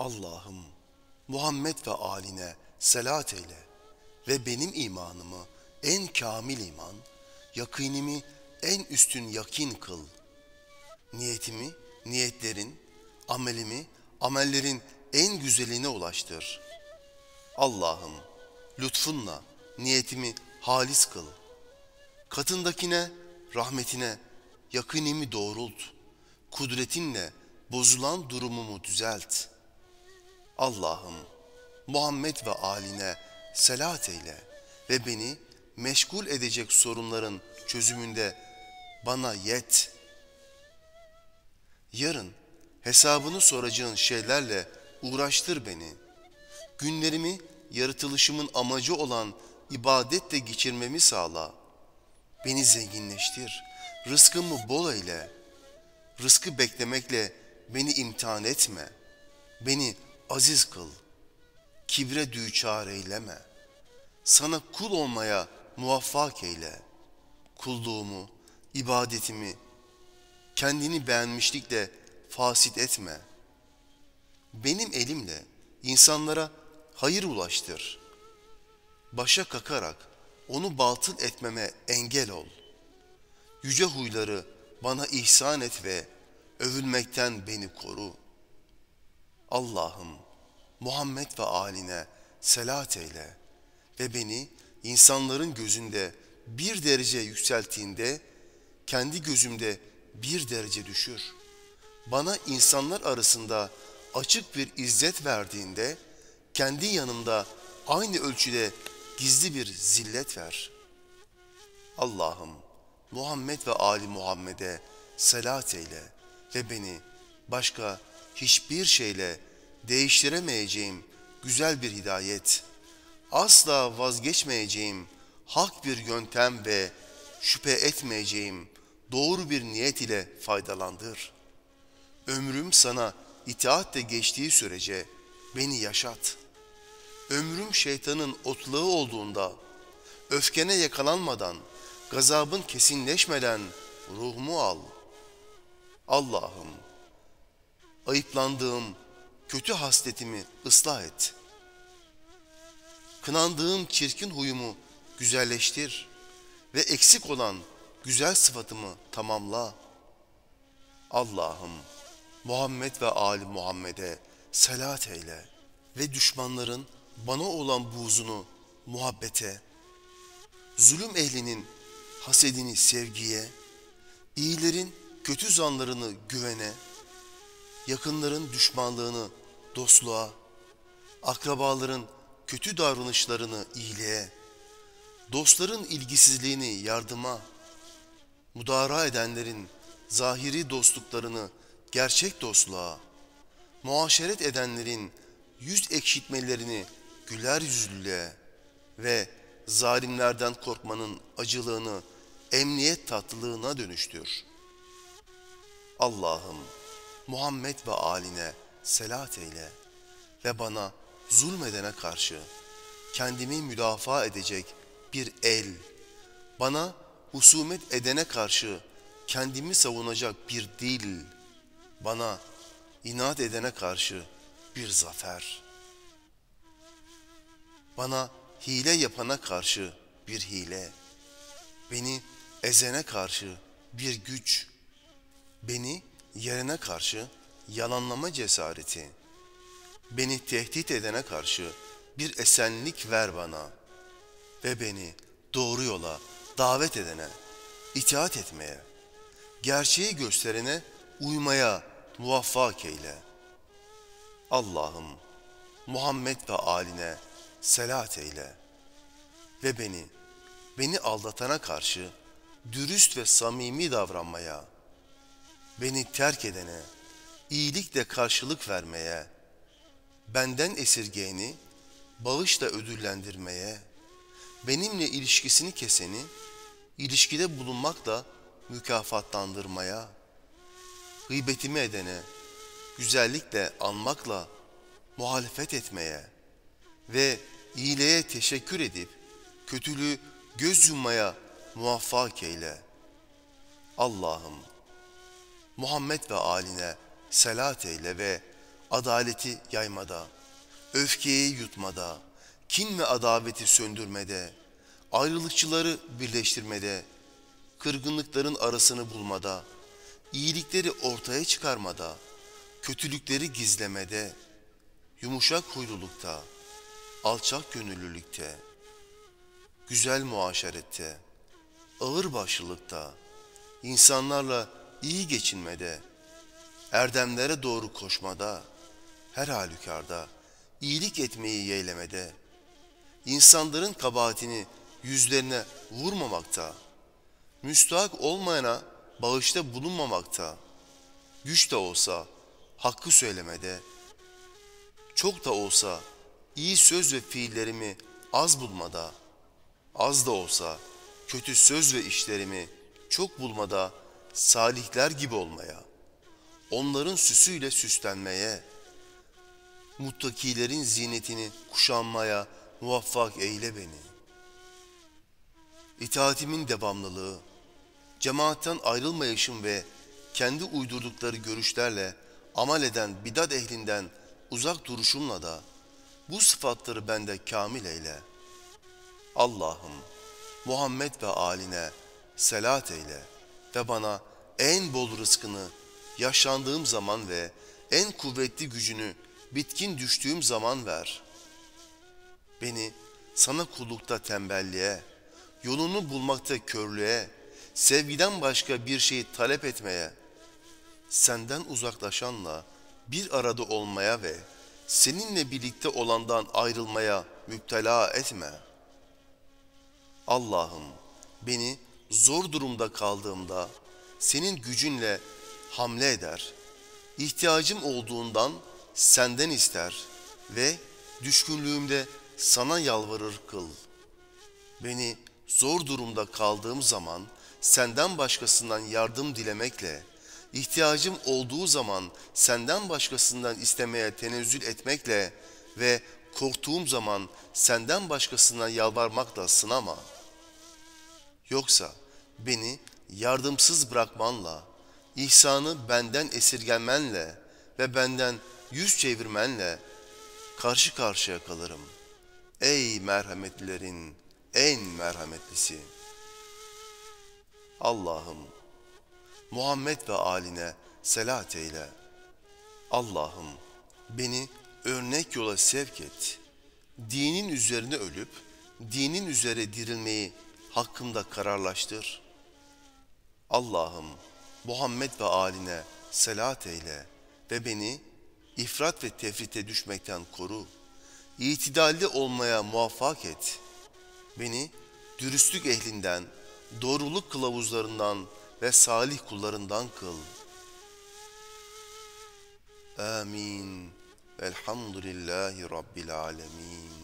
Allah'ım Muhammed ve aline selat eyle ve benim imanımı en kamil iman, yakinimi en üstün yakin kıl. Niyetimi, niyetlerin, amelimi, amellerin en güzeline ulaştır. Allah'ım lütfunla niyetimi halis kıl. Katındakine, rahmetine yakinimi doğrult. Kudretinle bozulan durumumu düzelt.'' Allah'ım Muhammed ve aline selat eyle ve beni meşgul edecek sorunların çözümünde bana yet. Yarın hesabını soracağın şeylerle uğraştır beni. Günlerimi yaratılışımın amacı olan ibadetle geçirmemi sağla. Beni zenginleştir, rızkımı bol eyle. Rızkı beklemekle beni imtihan etme. Beni aziz kıl, kibre düçar eyleme, sana kul olmaya muvaffak eyle. Kulluğumu, ibadetimi, kendini beğenmişlikle fasit etme. Benim elimle insanlara hayır ulaştır. Başa kakarak onu batıl etmeme engel ol. Yüce huyları bana ihsan et ve övülmekten beni koru.'' Allah'ım Muhammed ve aline selat eyle ve beni insanların gözünde bir derece yükselttiğinde kendi gözümde bir derece düşür. Bana insanlar arasında açık bir izzet verdiğinde kendi yanımda aynı ölçüde gizli bir zillet ver. Allah'ım Muhammed ve Ali Muhammed'e selat eyle ve beni başka hiçbir şeyle değiştiremeyeceğim güzel bir hidayet, asla vazgeçmeyeceğim hak bir yöntem ve şüphe etmeyeceğim doğru bir niyet ile faydalandır. Ömrüm sana itaatle geçtiği sürece beni yaşat. Ömrüm şeytanın otluğu olduğunda, öfkene yakalanmadan, gazabın kesinleşmeden ruhumu al. Allah'ım ayıplandığım kötü hasletimi ıslah et. Kınandığım çirkin huyumu güzelleştir ve eksik olan güzel sıfatımı tamamla. Allah'ım Muhammed ve Ali Muhammed'e selat eyle ve düşmanların bana olan buğzunu muhabbete, zulüm ehlinin hasedini sevgiye, iyilerin kötü zanlarını güvene, yakınların düşmanlığını dostluğa, akrabaların kötü davranışlarını iyiliğe, dostların ilgisizliğini yardıma, mudara edenlerin zahiri dostluklarını gerçek dostluğa, muaşeret edenlerin yüz ekşitmelerini güler yüzlülüğe ve zalimlerden korkmanın acılığını emniyet tatlılığına dönüştür. Allah'ım! Muhammed ve aline selat eyle ve bana zulmedene karşı kendimi müdafaa edecek bir el, bana husumet edene karşı kendimi savunacak bir dil, bana inat edene karşı bir zafer, bana hile yapana karşı bir hile, beni ezene karşı bir güç, beni Yerine karşı yalanlama cesareti, beni tehdit edene karşı bir esenlik ver bana ve beni doğru yola davet edene, itaat etmeye, gerçeği gösterene uymaya muvaffak eyle. Allah'ım Muhammed ve aline selat eyle ve beni, beni aldatana karşı dürüst ve samimi davranmaya.'' beni terk edene, iyilikle karşılık vermeye, benden esirgeyeni bağışla ödüllendirmeye, benimle ilişkisini keseni ilişkide bulunmakla mükafatlandırmaya, gıybetimi edene güzellikle anmakla muhalefet etmeye ve iyiliğe teşekkür edip kötülüğü göz yummaya muvaffak eyle. Allah'ım Muhammed ve aline selat eyle ve adaleti yaymada, öfkeyi yutmada, kin ve adaveti söndürmede, ayrılıkçıları birleştirmede, kırgınlıkların arasını bulmada, iyilikleri ortaya çıkarmada, kötülükleri gizlemede, yumuşak huylulukta, alçak gönüllülükte, güzel muaşerette, ağır başlılıkta, insanlarla iyi geçinmede, erdemlere doğru koşmada, her halükarda, iyilik etmeyi yeğlemede, insanların kabahatini yüzlerine vurmamakta, müstahak olmayana bağışta bulunmamakta, güç de olsa hakkı söylemede, çok da olsa iyi söz ve fiillerimi az bulmada, az da olsa kötü söz ve işlerimi çok bulmada salihler gibi olmaya, onların süsüyle süslenmeye, muttakilerin zinetini kuşanmaya muvaffak eyle beni. İtaatimin devamlılığı, cemaatten ayrılmayışım ve kendi uydurdukları görüşlerle amal eden bidat ehlinden uzak duruşumla da bu sıfatları bende kamil eyle. Allah'ım Muhammed ve aline selat eyle.'' ve bana en bol rızkını yaşlandığım zaman ve en kuvvetli gücünü bitkin düştüğüm zaman ver. Beni sana kullukta tembelliğe, yolunu bulmakta körlüğe, sevgiden başka bir şeyi talep etmeye, senden uzaklaşanla bir arada olmaya ve seninle birlikte olandan ayrılmaya müptela etme. Allah'ım beni zor durumda kaldığımda senin gücünle hamle eder. İhtiyacım olduğundan senden ister ve düşkünlüğümde sana yalvarır kıl. Beni zor durumda kaldığım zaman senden başkasından yardım dilemekle, ihtiyacım olduğu zaman senden başkasından istemeye tenezzül etmekle ve korktuğum zaman senden başkasından yalvarmakla sınama.'' Yoksa beni yardımsız bırakmanla, ihsanı benden esirgenmenle ve benden yüz çevirmenle karşı karşıya kalırım. Ey merhametlilerin en merhametlisi! Allah'ım Muhammed ve aline selat eyle. Allah'ım beni örnek yola sevk et. Dinin üzerine ölüp dinin üzere dirilmeyi hakkımda kararlaştır. Allah'ım Muhammed ve Âline selat eyle ve beni ifrat ve tefrite düşmekten koru. İtidalli olmaya muvaffak et. Beni dürüstlük ehlinden, doğruluk kılavuzlarından ve salih kullarından kıl. Amin. Velhamdülillahi Rabbil Alemin.